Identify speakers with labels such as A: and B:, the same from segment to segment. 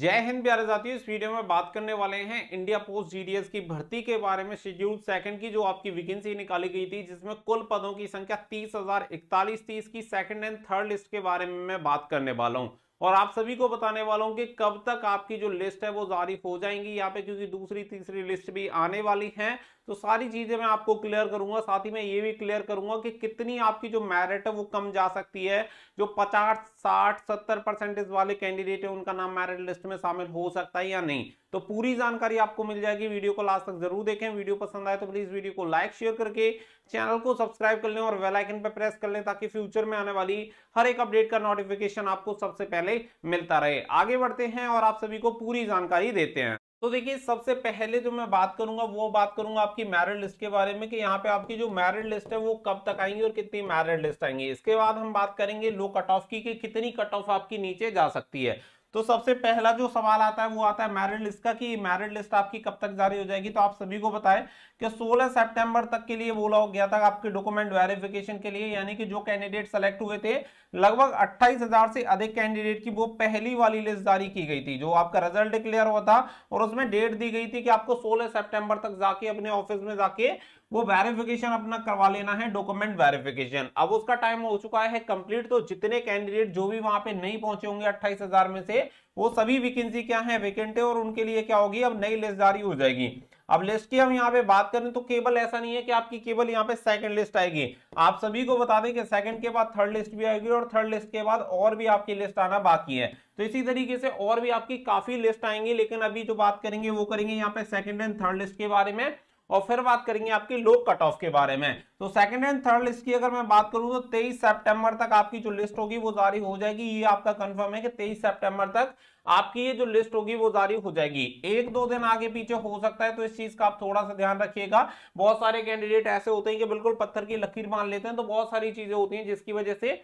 A: जय हिंद प्यारे साथियों इस वीडियो में बात करने वाले हैं इंडिया पोस्ट जीडीएस की भर्ती के बारे में शेड्यूल सेकंड की जो आपकी वैकेंसी निकाली गई थी जिसमें कुल पदों की संख्या तीस हजार इकतालीस तीस की सेकंड एंड थर्ड लिस्ट के बारे में मैं बात करने वाला हूं और आप सभी को बताने वाला हूं कि कब तक आपकी जो लिस्ट है वो जारी हो जाएंगी यहाँ पे क्योंकि दूसरी तीसरी लिस्ट भी आने वाली है तो सारी चीजें मैं आपको क्लियर करूंगा साथ ही मैं ये भी क्लियर करूंगा कि कितनी आपकी जो मैरिट है वो कम जा सकती है जो 50 60 70 परसेंटेज वाले कैंडिडेट है उनका नाम मैरिट लिस्ट में शामिल हो सकता है या नहीं तो पूरी जानकारी आपको मिल जाएगी वीडियो को लास्ट तक जरूर देखें वीडियो पसंद आए तो प्लीज वीडियो को लाइक शेयर करके चैनल को सब्सक्राइब कर लें और वेल आइकन पर प्रेस कर लें ताकि फ्यूचर में आने वाली हर एक अपडेट का नोटिफिकेशन आपको सबसे पहले मिलता रहे आगे बढ़ते हैं और आप सभी को पूरी जानकारी देते हैं तो देखिए सबसे पहले जो मैं बात करूंगा वो बात करूंगा आपकी मैरिड लिस्ट के बारे में कि यहाँ पे आपकी जो मैरिड लिस्ट है वो कब तक आएंगी और कितनी मैरिड लिस्ट आएंगी इसके बाद हम बात करेंगे लो कट ऑफ की कि कितनी कट ऑफ आपकी नीचे जा सकती है तो सबसे पहला जो सवाल आता है वो आता है मैरिट लिस्ट का कि मैरिट लिस्ट आपकी कब तक जारी हो जाएगी तो आप सभी को बताएं कि 16 सितंबर तक के लिए बोला हो गया था आपके डॉक्यूमेंट वेरिफिकेशन के लिए यानी कि जो कैंडिडेट सेलेक्ट हुए थे लगभग 28,000 से अधिक कैंडिडेट की वो पहली वाली लिस्ट जारी की गई थी जो आपका रिजल्ट डिक्लेयर हुआ था और उसमें डेट दी गई थी कि आपको सोलह सेप्टेम्बर तक जाके अपने ऑफिस में जाके वो वेरिफिकेशन अपना करवा लेना है डॉक्यूमेंट वेरिफिकेशन अब उसका टाइम हो चुका है कंप्लीट तो जितने कैंडिडेट जो भी वहां पे नहीं पहुंचे होंगे अट्ठाईस हजार में से वो सभी वैकेंसी क्या है वेकेंट है और उनके लिए क्या होगी अब नई लिस्ट जारी हो जाएगी अब लिस्ट की हम यहाँ पे बात करें तो केवल ऐसा नहीं है कि आपकी केवल यहाँ पे सेकंड लिस्ट आएगी आप सभी को बता दें कि सेकंड के बाद थर्ड लिस्ट भी आएगी और थर्ड लिस्ट के बाद और भी आपकी लिस्ट आना बाकी है तो इसी तरीके से और भी आपकी काफी लिस्ट आएंगी लेकिन अभी जो बात करेंगे वो करेंगे यहाँ पे सेकंड एंड थर्ड लिस्ट के बारे में और फिर बात करेंगे आपकी लो कट ऑफ के बारे में तो सेकंड एंड थर्ड लिस्ट की अगर मैं बात करूं तो 23 सितंबर तक आपकी जो लिस्ट होगी वो जारी हो जाएगी ये आपका कंफर्म है कि 23 सितंबर तक आपकी ये जो लिस्ट होगी वो जारी हो जाएगी एक दो दिन आगे पीछे हो सकता है तो इस चीज का आप थोड़ा सा ध्यान रखिएगा बहुत सारे कैंडिडेट ऐसे होते हैं कि बिल्कुल पत्थर की लकीर मान लेते हैं तो बहुत सारी चीजें होती हैं जिसकी वजह से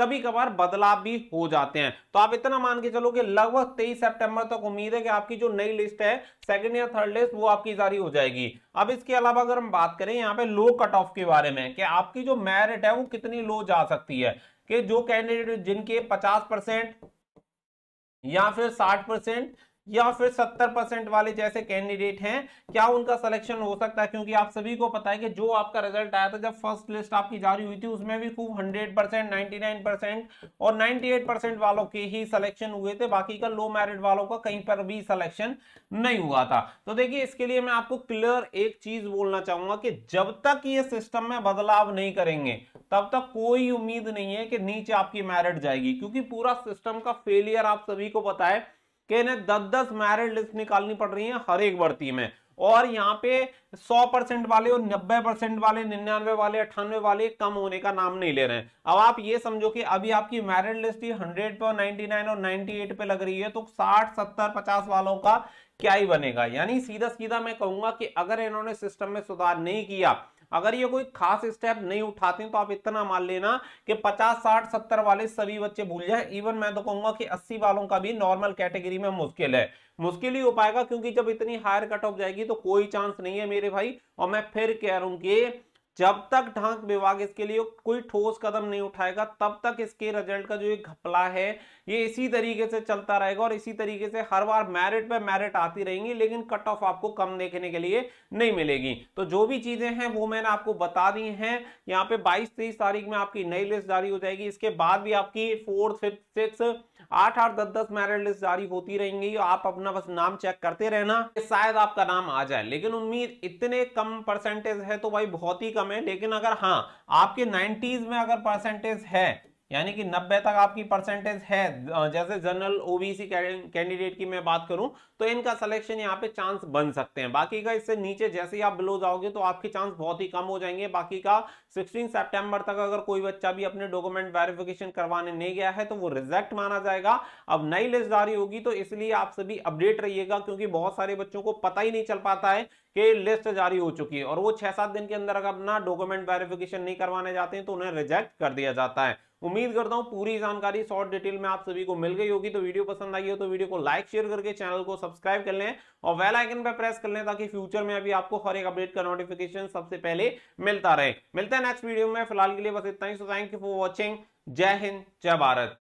A: कभी कभार बदलाव भी हो जाते हैं तो आप इतना मान के चलो कि लगभग तेईस सेप्टेम्बर तक उम्मीद है कि आपकी जो नई लिस्ट है सेकेंड या थर्ड लिस्ट वो आपकी जारी हो जाएगी अब इसके अलावा अगर हम बात करें यहाँ पे लो कट ऑफ के बारे में कि आपकी जो मेरिट है वो कितनी लो जा सकती है कि जो कैंडिडेट जिनके पचास परसेंट या फिर साठ परसेंट या फिर 70 परसेंट वाले जैसे कैंडिडेट हैं क्या उनका सिलेक्शन हो सकता है क्योंकि आप सभी को पता है कि जो आपका रिजल्ट आया था जब फर्स्ट लिस्ट आपकी जारी हुई थी उसमें भी खूब 100 परसेंट नाइन्टी और 98 परसेंट वालों के ही सिलेक्शन हुए थे बाकी का लो मैरिट वालों का कहीं पर भी सिलेक्शन नहीं हुआ था तो देखिए इसके लिए मैं आपको क्लियर एक चीज बोलना चाहूंगा कि जब तक ये सिस्टम में बदलाव नहीं करेंगे तब तक कोई उम्मीद नहीं है कि नीचे आपकी मैरिट जाएगी क्योंकि पूरा सिस्टम का फेलियर आप सभी को पता है कि इन्हें दस दस मैरिट लिस्ट निकालनी पड़ रही है हर एक भर्ती में और यहाँ पे 100 परसेंट वाले और 90 परसेंट वाले निन्यानवे वाले अट्ठानवे वाले कम होने का नाम नहीं ले रहे हैं अब आप ये समझो कि अभी आपकी मैरिट लिस्ट ही 100 पे और 99 और 98 पे लग रही है तो 60 70 50 वालों का क्या ही बनेगा यानी सीधा सीधा मैं कहूंगा कि अगर इन्होंने सिस्टम में सुधार नहीं किया अगर ये कोई खास स्टेप नहीं उठाते तो आप इतना मान लेना कि पचास साठ सत्तर वाले सभी बच्चे भूल जाए इवन मैं तो कहूंगा कि अस्सी वालों का भी नॉर्मल कैटेगरी में मुश्किल है मुश्किल ही हो पाएगा क्योंकि जब इतनी हायर कट ऑफ जाएगी तो कोई चांस नहीं है मेरे भाई और मैं फिर कह रहा हूं कि जब तक ढांक विभाग इसके लिए कोई ठोस कदम नहीं उठाएगा तब तक इसके रिजल्ट का जो ये घपला है ये इसी तरीके से चलता रहेगा और इसी तरीके से हर बार मैरिट पे मैरिट आती रहेंगी लेकिन कट ऑफ आपको कम देखने के लिए नहीं मिलेगी तो जो भी चीजें हैं वो मैंने आपको बता दी हैं यहाँ पे बाईस तेईस तारीख में आपकी नई लिस्ट जारी हो जाएगी इसके बाद भी आपकी फोर्थ फिफ्थ सिक्स आठ आठ दस दस मैरिट लिस्ट जारी होती रहेंगी आप अपना बस नाम चेक करते रहना शायद आपका नाम आ जाए लेकिन उम्मीद इतने कम परसेंटेज है तो भाई बहुत ही कम है लेकिन अगर हाँ आपके 90s में अगर परसेंटेज है यानी कि 90 तक आपकी परसेंटेज है जैसे जनरल ओबीसी कैंडिडेट की मैं बात करूं तो इनका सिलेक्शन यहाँ पे चांस बन सकते हैं बाकी का इससे नीचे जैसे ही आप बिलो जाओगे तो आपके चांस बहुत ही कम हो जाएंगे बाकी का 16 सितंबर तक अगर कोई बच्चा भी अपने डॉक्यूमेंट वेरिफिकेशन करवाने नहीं गया है तो वो रिजेक्ट माना जाएगा अब नई लिस्ट जारी होगी तो इसलिए आप सभी अपडेट रहिएगा क्योंकि बहुत सारे बच्चों को पता ही नहीं चल पाता है की लिस्ट जारी हो चुकी है और वो छह सात दिन के अंदर अगर अपना डॉक्यूमेंट वेरिफिकेशन नहीं करवाने जाते हैं तो उन्हें रिजेक्ट कर दिया जाता है उम्मीद करता हूं पूरी जानकारी शॉर्ट डिटेल में आप सभी को मिल गई होगी तो वीडियो पसंद आई हो तो वीडियो को लाइक शेयर करके चैनल को सब्सक्राइब कर लें और वेल आइकन पर प्रेस कर लें ताकि फ्यूचर में अभी आपको हर एक अपडेट का नोटिफिकेशन सबसे पहले मिलता रहे मिलते हैं नेक्स्ट वीडियो में फिलहाल के लिए बस इतना ही so thank you for watching जय हिंद जय भारत